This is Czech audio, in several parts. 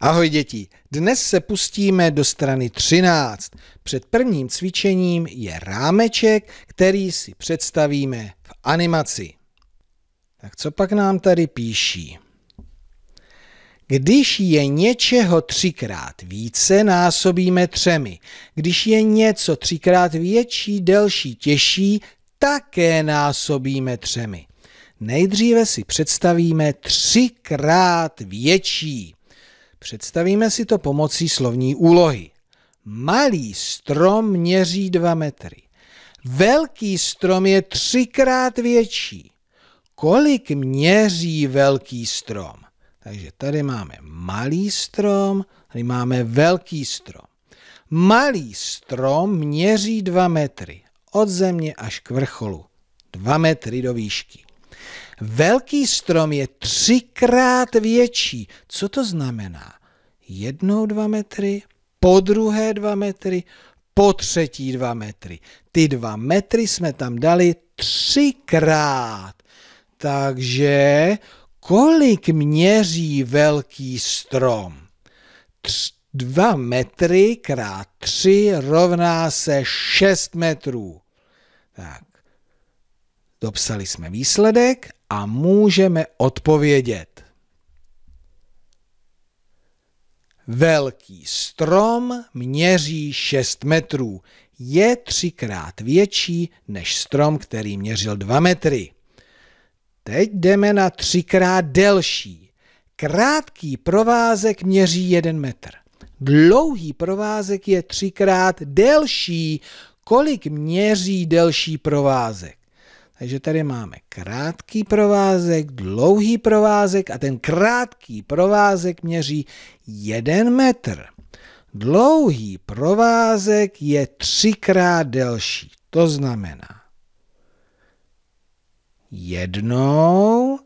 Ahoj děti, dnes se pustíme do strany 13. Před prvním cvičením je rámeček, který si představíme v animaci. Tak co pak nám tady píší? Když je něčeho třikrát více, násobíme třemi. Když je něco třikrát větší, delší, těžší, také násobíme třemi. Nejdříve si představíme třikrát větší. Představíme si to pomocí slovní úlohy. Malý strom měří 2 metry. Velký strom je třikrát větší. Kolik měří velký strom? Takže tady máme malý strom, tady máme velký strom. Malý strom měří 2 metry od země až k vrcholu. 2 metry do výšky. Velký strom je třikrát větší. Co to znamená? Jednou dva metry, po druhé dva metry, po třetí dva metry. Ty dva metry jsme tam dali třikrát. Takže kolik měří velký strom? Tř, dva metry krát tři rovná se šest metrů. Tak, Dopsali jsme výsledek a můžeme odpovědět. Velký strom měří 6 metrů. Je třikrát větší než strom, který měřil 2 metry. Teď jdeme na třikrát delší. Krátký provázek měří 1 metr. Dlouhý provázek je třikrát delší. Kolik měří delší provázek? Takže tady máme krátký provázek, dlouhý provázek a ten krátký provázek měří 1 metr. Dlouhý provázek je třikrát delší. To znamená jednou,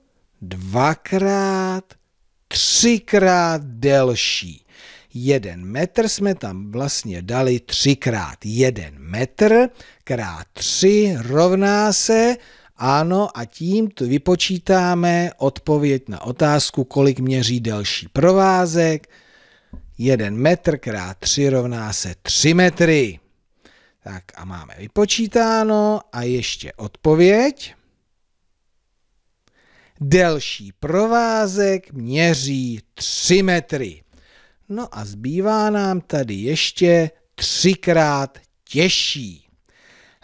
dvakrát, třikrát delší jeden metr jsme tam vlastně dali třikrát. Jeden metr krát tři rovná se, ano, a tím tu vypočítáme odpověď na otázku, kolik měří delší provázek. Jeden metr krát tři rovná se tři metry. Tak a máme vypočítáno a ještě odpověď. Delší provázek měří 3 metry. No a zbývá nám tady ještě třikrát těžší.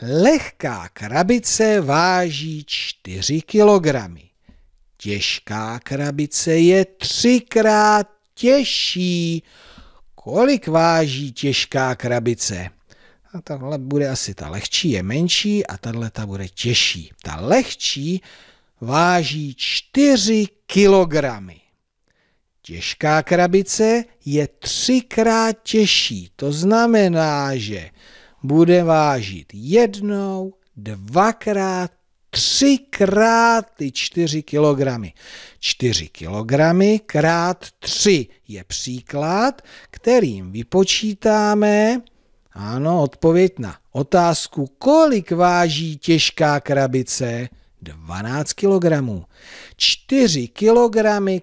Lehká krabice váží 4 kg. Těžká krabice je třikrát těžší. Kolik váží těžká krabice? A tahle bude asi ta lehčí, je menší a tahle ta bude těžší. Ta lehčí váží 4 kilogramy. Těžká krabice je třikrát těžší. To znamená, že bude vážit jednou, dvakrát, třikrát ty čtyři kilogramy. Čtyři kilogramy krát tři je příklad, kterým vypočítáme ano, odpověď na otázku, kolik váží těžká krabice. 12 kg. 4 kg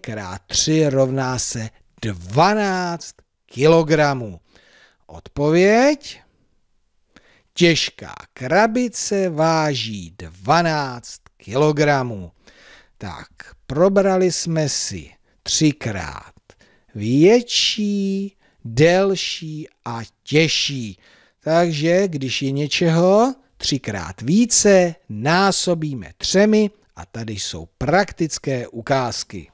krát 3 rovná se 12 kg. Odpověď? Těžká krabice váží 12 kg. Tak, probrali jsme si třikrát větší, delší a těžší. Takže když je něčeho třikrát více násobíme třemi a tady jsou praktické ukázky.